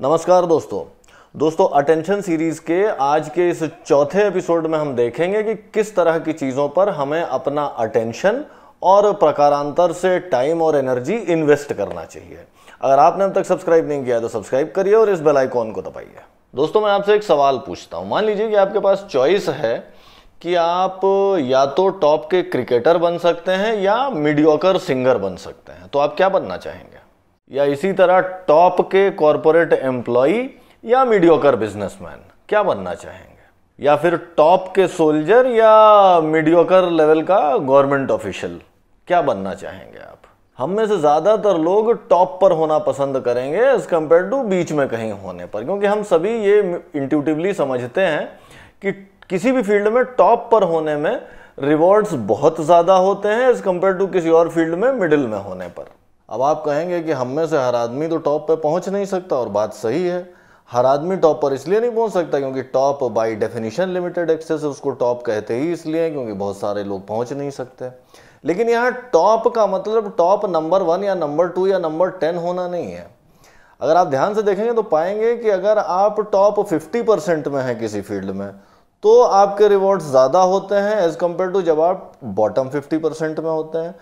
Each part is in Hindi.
नमस्कार दोस्तों दोस्तों अटेंशन सीरीज के आज के इस चौथे एपिसोड में हम देखेंगे कि किस तरह की चीज़ों पर हमें अपना अटेंशन और प्रकारांतर से टाइम और एनर्जी इन्वेस्ट करना चाहिए अगर आपने अब तक सब्सक्राइब नहीं किया तो सब्सक्राइब करिए और इस बेल आइकॉन को दबाइए दोस्तों मैं आपसे एक सवाल पूछता हूं मान लीजिए कि आपके पास चॉइस है कि आप या तो टॉप के क्रिकेटर बन सकते हैं या मीडियोकर सिंगर बन सकते हैं तो आप क्या बनना चाहेंगे या इसी तरह टॉप के कॉरपोरेट एम्प्लॉय या मीडियोकर बिजनेसमैन क्या बनना चाहेंगे या फिर टॉप के सोल्जर या मीडियोकर लेवल का गवर्नमेंट ऑफिशियल क्या बनना चाहेंगे आप हम में से ज़्यादातर लोग टॉप पर होना पसंद करेंगे एज कम्पेयर टू बीच में कहीं होने पर क्योंकि हम सभी ये इंट्यूटिवली समझते हैं कि किसी भी फील्ड में टॉप पर होने में रिवॉर्ड्स बहुत ज़्यादा होते हैं एज कम्पेयर टू किसी और फील्ड में मिडिल में होने पर अब आप कहेंगे कि हम में से हर आदमी तो टॉप पर पहुंच नहीं सकता और बात सही है हर आदमी टॉप पर इसलिए नहीं पहुंच सकता क्योंकि top by definition limited access उसको टॉप कहते ही इसलिए क्योंकि बहुत सारे लोग पहुंच नहीं सकते लेकिन यहाँ टॉप का मतलब टॉप नंबर वन या नंबर टू या नंबर टेन होना नहीं है अगर आप ध्यान से देखेंगे तो पाएंगे कि अगर आप टॉप फिफ्टी परसेंट में हैं किसी फील्ड में तो आपके रिवॉर्ड्स ज़्यादा होते हैं एज़ कम्पेयर टू जब आप बॉटम फिफ्टी परसेंट में होते हैं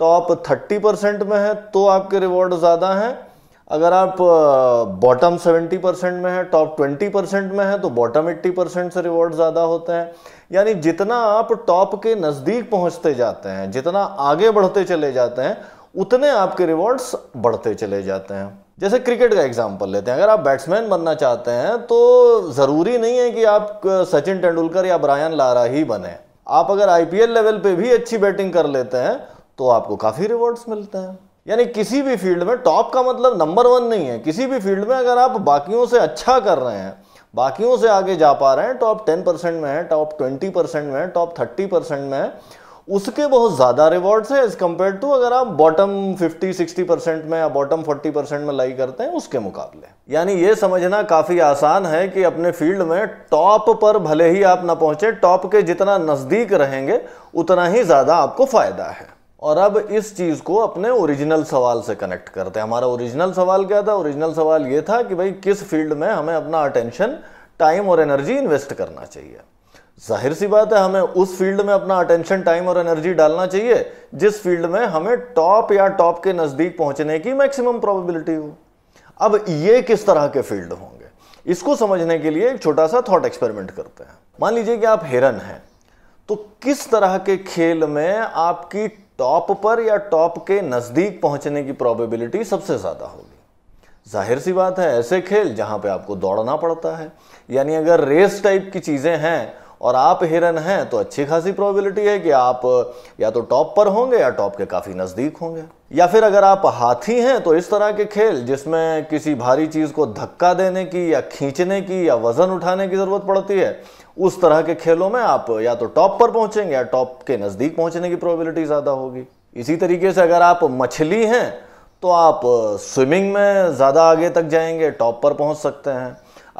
तो आप थर्टी परसेंट में हैं तो आपके रिवॉर्ड ज़्यादा हैं अगर आप बॉटम सेवेंटी परसेंट में है टॉप ट्वेंटी परसेंट में है तो बॉटम एट्टी परसेंट से रिवॉर्ड ज़्यादा होते हैं यानी जितना आप टॉप के नज़दीक पहुंचते जाते हैं जितना आगे बढ़ते चले जाते हैं उतने आपके रिवॉर्ड्स बढ़ते चले जाते हैं जैसे क्रिकेट का एग्जाम्पल लेते हैं अगर आप बैट्समैन बनना चाहते हैं तो ज़रूरी नहीं है कि आप सचिन तेंदुलकर या ब्रायन लारा ही बने आप अगर आईपीएल लेवल पे भी अच्छी बैटिंग कर लेते हैं तो आपको काफ़ी रिवॉर्ड्स मिलते हैं यानी किसी भी फील्ड में टॉप का मतलब नंबर वन नहीं है किसी भी फील्ड में अगर आप बाकियों से अच्छा कर रहे हैं बाकियों से आगे जा पा रहे हैं टॉप टेन परसेंट में है टॉप ट्वेंटी परसेंट में है टॉप थर्टी परसेंट में है उसके बहुत ज़्यादा रिवॉर्ड्स है एज कम्पेयर टू अगर आप बॉटम फिफ्टी सिक्सटी परसेंट में या बॉटम फोर्टी परसेंट में लाई करते हैं उसके मुकाबले यानी ये समझना काफ़ी आसान है कि अपने फील्ड में टॉप पर भले ही आप ना पहुंचे टॉप के जितना नज़दीक रहेंगे उतना ही ज़्यादा आपको फायदा है और अब इस चीज़ को अपने ओरिजिनल सवाल से कनेक्ट करते हैं हमारा ओरिजिनल सवाल क्या था ओरिजिनल सवाल ये था कि भाई किस फील्ड में हमें अपना अटेंशन टाइम और एनर्जी इन्वेस्ट करना चाहिए जाहिर सी बात है हमें उस फील्ड में अपना अटेंशन टाइम और एनर्जी डालना चाहिए जिस फील्ड में हमें टॉप या टॉप के नज़दीक पहुंचने की मैक्सिमम प्रोबेबिलिटी हो अब ये किस तरह के फील्ड होंगे इसको समझने के लिए एक छोटा सा थॉट एक्सपेरिमेंट करते हैं मान लीजिए कि आप हिरन हैं तो किस तरह के खेल में आपकी टॉप पर या टॉप के नज़दीक पहुंचने की प्रोबेबिलिटी सबसे ज़्यादा होगी जाहिर सी बात है ऐसे खेल जहां पे आपको दौड़ना पड़ता है यानी अगर रेस टाइप की चीज़ें हैं और आप हिरन हैं तो अच्छी खासी प्रोबेबिलिटी है कि आप या तो टॉप पर होंगे या टॉप के काफ़ी नज़दीक होंगे या फिर अगर आप हाथी हैं तो इस तरह के खेल जिसमें किसी भारी चीज़ को धक्का देने की या खींचने की या वज़न उठाने की ज़रूरत पड़ती है उस तरह के खेलों में आप या तो टॉप पर पहुंचेंगे या टॉप के नज़दीक पहुंचने की प्रोबेबिलिटी ज़्यादा होगी इसी तरीके से अगर आप मछली हैं तो आप स्विमिंग में ज़्यादा आगे तक जाएंगे टॉप पर पहुंच सकते हैं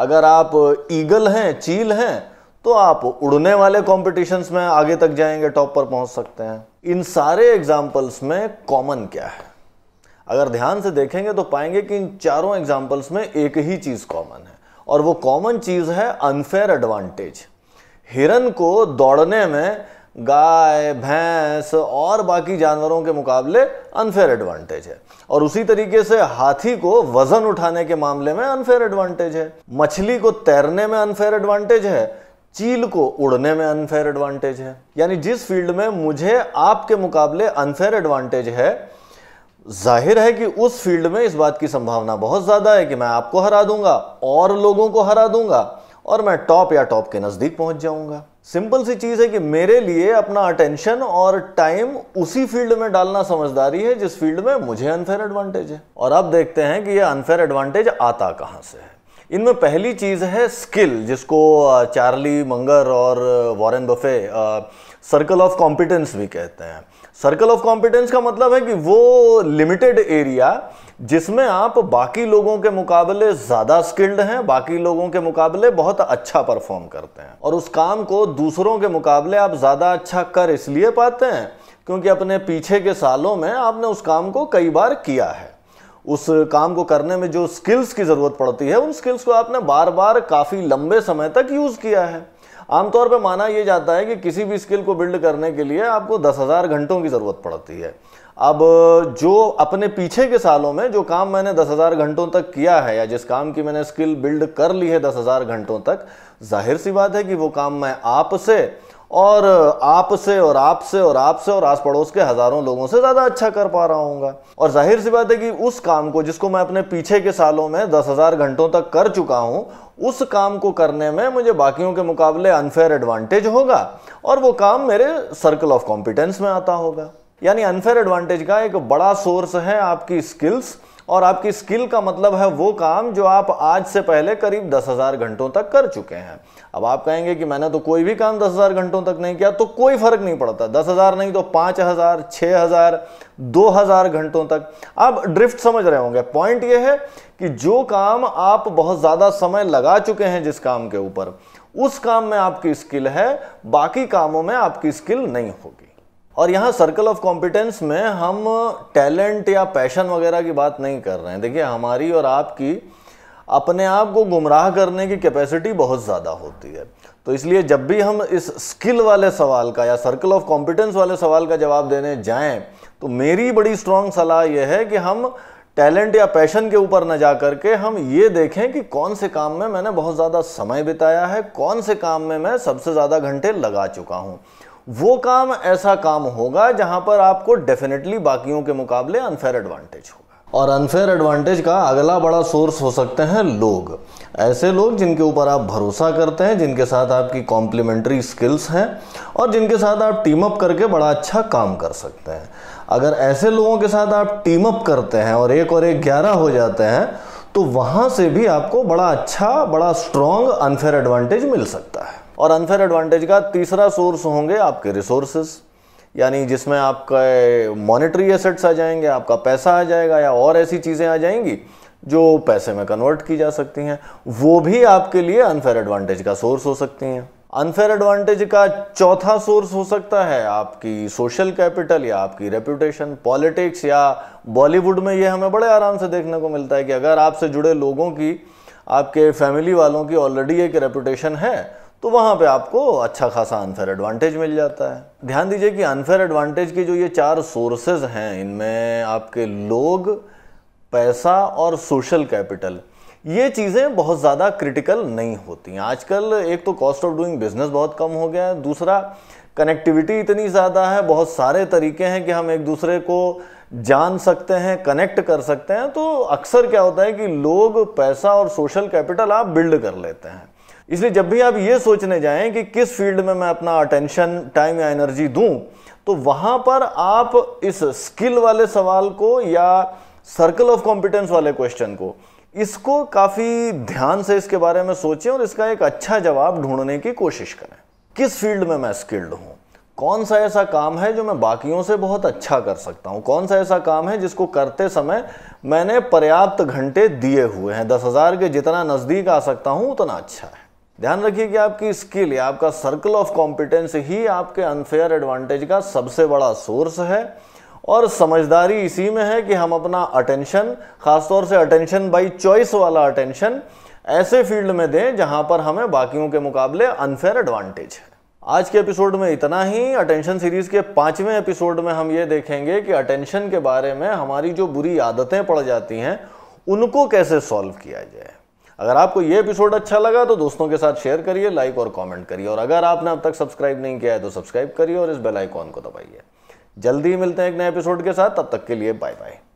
अगर आप ईगल हैं चील हैं तो आप उड़ने वाले कॉम्पिटिशन्स में आगे तक जाएंगे टॉप पर पहुंच सकते हैं इन सारे एग्जाम्पल्स में कॉमन क्या है अगर ध्यान से देखेंगे तो पाएंगे कि इन चारों एग्जाम्पल्स में एक ही चीज़ कॉमन है और वो कॉमन चीज़ है अनफेयर एडवांटेज हिरन को दौड़ने में गाय भैंस और बाकी जानवरों के मुकाबले अनफेयर एडवांटेज है और उसी तरीके से हाथी को वजन उठाने के मामले में अनफेयर एडवांटेज है मछली को तैरने में अनफेयर एडवांटेज है चील को उड़ने में अनफेयर एडवांटेज है यानी जिस फील्ड में मुझे आपके मुकाबले अनफेयर एडवांटेज है जाहिर है कि उस फील्ड में इस बात की संभावना बहुत ज़्यादा है कि मैं आपको हरा दूंगा और लोगों को हरा दूंगा और मैं टॉप या टॉप के नज़दीक पहुंच जाऊंगा सिंपल सी चीज़ है कि मेरे लिए अपना अटेंशन और टाइम उसी फील्ड में डालना समझदारी है जिस फील्ड में मुझे अनफेयर एडवांटेज है और अब देखते हैं कि यह अनफेयर एडवांटेज आता कहां से है इनमें पहली चीज़ है स्किल जिसको चार्ली मंगर और Warren Buffett circle of competence भी कहते हैं सर्कल ऑफ कॉम्पिटेंस का मतलब है कि वो लिमिटेड एरिया जिसमें आप बाकी लोगों के मुकाबले ज़्यादा स्किल्ड हैं बाकी लोगों के मुकाबले बहुत अच्छा परफॉर्म करते हैं और उस काम को दूसरों के मुकाबले आप ज़्यादा अच्छा कर इसलिए पाते हैं क्योंकि अपने पीछे के सालों में आपने उस काम को कई बार किया है उस काम को करने में जो स्किल्स की ज़रूरत पड़ती है उन स्किल्स को आपने बार बार काफ़ी लंबे समय तक यूज़ किया है आमतौर पर माना यह जाता है कि किसी भी स्किल को बिल्ड करने के लिए आपको दस हज़ार घंटों की ज़रूरत पड़ती है अब जो अपने पीछे के सालों में जो काम मैंने दस हज़ार घंटों तक किया है या जिस काम की मैंने स्किल बिल्ड कर ली है दस हज़ार घंटों तक जाहिर सी बात है कि वो काम मैं आपसे और आपसे और आपसे और आपसे और आस पड़ोस के हज़ारों लोगों से ज़्यादा अच्छा कर पा रहा हूँ और जाहिर सी बात है कि उस काम को जिसको मैं अपने पीछे के सालों में दस हज़ार घंटों तक कर चुका हूँ उस काम को करने में मुझे बाकियों के मुकाबले अनफेयर एडवांटेज होगा और वो काम मेरे सर्कल ऑफ कॉम्पिटेंस में आता होगा यानी अनफेयर एडवांटेज का एक बड़ा सोर्स है आपकी स्किल्स और आपकी स्किल का मतलब है वो काम जो आप आज से पहले करीब दस हज़ार घंटों तक कर चुके हैं अब आप कहेंगे कि मैंने तो कोई भी काम दस हज़ार घंटों तक नहीं किया तो कोई फ़र्क नहीं पड़ता दस हज़ार नहीं तो पांच हज़ार छः हज़ार दो हज़ार घंटों तक आप ड्रिफ्ट समझ रहे होंगे पॉइंट ये है कि जो काम आप बहुत ज़्यादा समय लगा चुके हैं जिस काम के ऊपर उस काम में आपकी स्किल है बाकी कामों में आपकी स्किल नहीं होगी और यहाँ सर्कल ऑफ कॉम्पिटेंस में हम टैलेंट या पैशन वगैरह की बात नहीं कर रहे हैं देखिए हमारी और आपकी अपने आप को गुमराह करने की कैपेसिटी बहुत ज़्यादा होती है तो इसलिए जब भी हम इस स्किल वाले सवाल का या सर्कल ऑफ कॉम्पिटेंस वाले सवाल का जवाब देने जाएं तो मेरी बड़ी स्ट्रांग सलाह यह है कि हम टैलेंट या पैशन के ऊपर न जा करके हम ये देखें कि कौन से काम में मैंने बहुत ज़्यादा समय बिताया है कौन से काम में मैं सबसे ज़्यादा घंटे लगा चुका हूँ वो काम ऐसा काम होगा जहां पर आपको डेफिनेटली बाकियों के मुकाबले अनफेयर एडवांटेज होगा और अनफेयर एडवांटेज का अगला बड़ा सोर्स हो सकते हैं लोग ऐसे लोग जिनके ऊपर आप भरोसा करते हैं जिनके साथ आपकी कॉम्प्लीमेंट्री स्किल्स हैं और जिनके साथ आप टीम अप करके बड़ा अच्छा काम कर सकते हैं अगर ऐसे लोगों के साथ आप टीम अप करते हैं और एक और एक ग्यारह हो जाते हैं तो वहाँ से भी आपको बड़ा अच्छा बड़ा स्ट्रॉन्ग अनफेयर एडवांटेज मिल सकता है और अनफेयर एडवांटेज का तीसरा सोर्स होंगे आपके रिसोर्सेज यानी जिसमें आपका मॉनेटरी एसेट्स आ जाएंगे आपका पैसा आ जाएगा या और ऐसी चीज़ें आ जाएंगी जो पैसे में कन्वर्ट की जा सकती हैं वो भी आपके लिए अनफेयर एडवांटेज का सोर्स हो सकती हैं अनफेयर एडवांटेज का चौथा सोर्स हो सकता है आपकी सोशल कैपिटल या आपकी रेपुटेशन पॉलिटिक्स या बॉलीवुड में ये हमें बड़े आराम से देखने को मिलता है कि अगर आपसे जुड़े लोगों की आपके फैमिली वालों की ऑलरेडी एक रेपुटेशन है तो वहाँ पे आपको अच्छा खासा अनफेयर एडवांटेज मिल जाता है ध्यान दीजिए कि अनफेयर एडवांटेज के जो ये चार सोर्सेज हैं इनमें आपके लोग पैसा और सोशल कैपिटल ये चीज़ें बहुत ज़्यादा क्रिटिकल नहीं होती हैं आजकल एक तो कॉस्ट ऑफ डूइंग बिजनेस बहुत कम हो गया है दूसरा कनेक्टिविटी इतनी ज़्यादा है बहुत सारे तरीके हैं कि हम एक दूसरे को जान सकते हैं कनेक्ट कर सकते हैं तो अक्सर क्या होता है कि लोग पैसा और सोशल कैपिटल आप बिल्ड कर लेते हैं इसलिए जब भी आप ये सोचने जाएं कि किस फील्ड में मैं अपना अटेंशन टाइम या एनर्जी दूं तो वहां पर आप इस स्किल वाले सवाल को या सर्कल ऑफ कॉम्पिटेंस वाले क्वेश्चन को इसको काफ़ी ध्यान से इसके बारे में सोचें और इसका एक अच्छा जवाब ढूंढने की कोशिश करें किस फील्ड में मैं स्किल्ड हूँ कौन सा ऐसा काम है जो मैं बाकियों से बहुत अच्छा कर सकता हूँ कौन सा ऐसा काम है जिसको करते समय मैंने पर्याप्त घंटे दिए हुए हैं दस हज़ार के जितना नज़दीक आ सकता हूँ उतना अच्छा है ध्यान रखिए कि आपकी स्किल या आपका सर्कल ऑफ कॉम्पिटेंस ही आपके अनफेयर एडवांटेज का सबसे बड़ा सोर्स है और समझदारी इसी में है कि हम अपना अटेंशन खासतौर से अटेंशन बाई चॉइस वाला अटेंशन ऐसे फील्ड में दें जहां पर हमें बाकियों के मुकाबले अनफेयर एडवांटेज है आज के एपिसोड में इतना ही अटेंशन सीरीज के पांचवें एपिसोड में हम ये देखेंगे कि अटेंशन के बारे में हमारी जो बुरी आदतें पड़ जाती हैं उनको कैसे सॉल्व किया जाए अगर आपको ये एपिसोड अच्छा लगा तो दोस्तों के साथ शेयर करिए लाइक और कमेंट करिए और अगर आपने अब तक सब्सक्राइब नहीं किया है तो सब्सक्राइब करिए और इस बेल आइकॉन को दबाइए जल्दी ही मिलते हैं एक नए एपिसोड के साथ तब तक के लिए बाय बाय